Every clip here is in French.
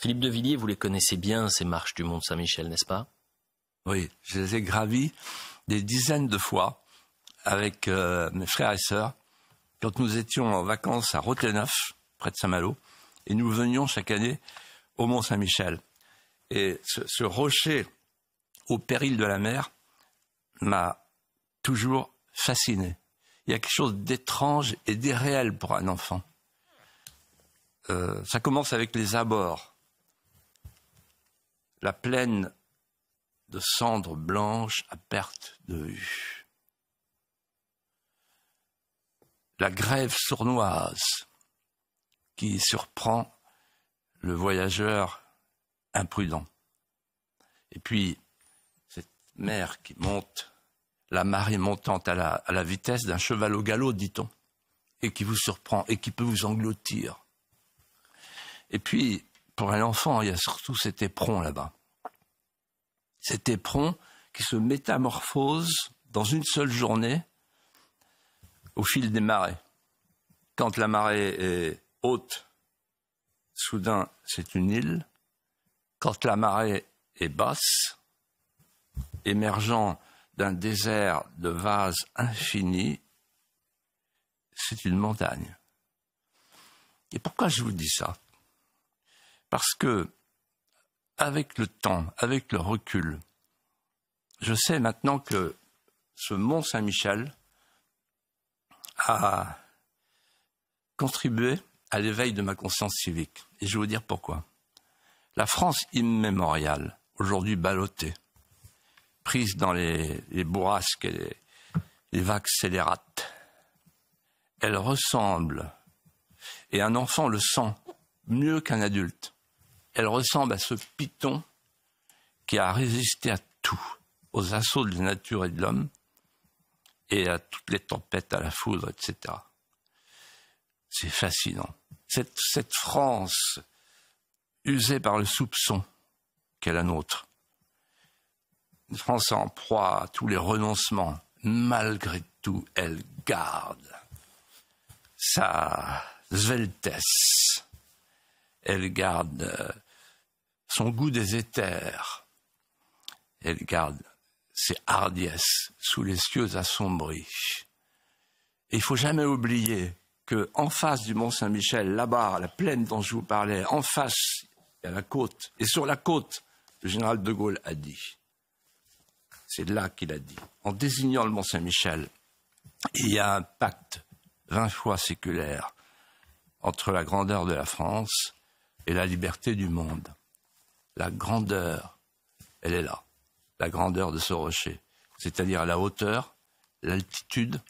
Philippe de Villiers, vous les connaissez bien, ces marches du Mont Saint-Michel, n'est-ce pas Oui, je les ai gravies des dizaines de fois avec euh, mes frères et sœurs quand nous étions en vacances à neuf près de Saint-Malo, et nous venions chaque année au Mont Saint-Michel. Et ce, rocher au péril de la mer m'a toujours fasciné. Il y a quelque chose d'étrange et d'irréel pour un enfant. Euh, ça commence avec les abords la plaine de cendres blanches à perte de vue. La grève sournoise qui surprend le voyageur imprudent. Et puis, cette mer qui monte, la marée montante à la, à la vitesse d'un cheval au galop, dit-on, et qui vous surprend et qui peut vous engloutir. Et puis, pour un enfant, il y a surtout cet éperon là-bas. Cet éperon qui se métamorphose dans une seule journée au fil des marées. Quand la marée est haute, soudain, c'est une île. Quand la marée est basse, émergeant d'un désert de vases infinis, c'est une montagne. Et pourquoi je vous dis ça parce que, avec le temps, avec le recul, je sais maintenant que ce mont Saint-Michel a contribué à l'éveil de ma conscience civique. Et je vais vous dire pourquoi. La France immémoriale, aujourd'hui ballottée, prise dans les, bourrasques et les, les vagues scélérates, elle ressemble, et un enfant le sent mieux qu'un adulte, elle ressemble à ce python qui a résisté à tout, aux assauts de la nature et de l'homme, et à toutes les tempêtes, à la foudre, etc. C'est fascinant. Cette, cette France usée par le soupçon qu'est la nôtre, une France en proie à tous les renoncements, malgré tout, elle garde sa sveltesse elle garde euh, son goût des éthers, elle garde ses hardiesses sous les cieux assombris. il faut jamais oublier que en face du Mont Saint-Michel, là-bas, la plaine dont je vous parlais, en face, il y a la côte. Et sur la côte, le général de Gaulle a dit, c'est là qu'il a dit, en désignant le Mont Saint-Michel, il y a un pacte vingt fois séculaire entre la grandeur de la France et la liberté du monde. La grandeur, elle est là, la grandeur de ce rocher, c'est-à-dire la hauteur, l'altitude,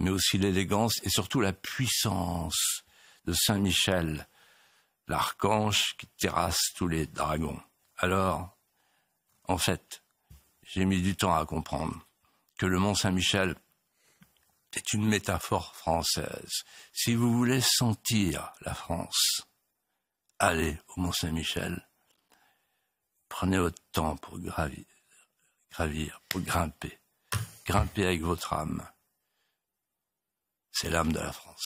mais aussi l'élégance et surtout la puissance de Saint-Michel, l'archange qui terrasse tous les dragons. Alors, en fait, j'ai mis du temps à comprendre que le mont Saint-Michel est une métaphore française. Si vous voulez sentir la France, allez au Mont-Saint-Michel. Prenez votre temps pour gravir, pour grimper. Grimper avec votre âme. C'est l'âme de la France.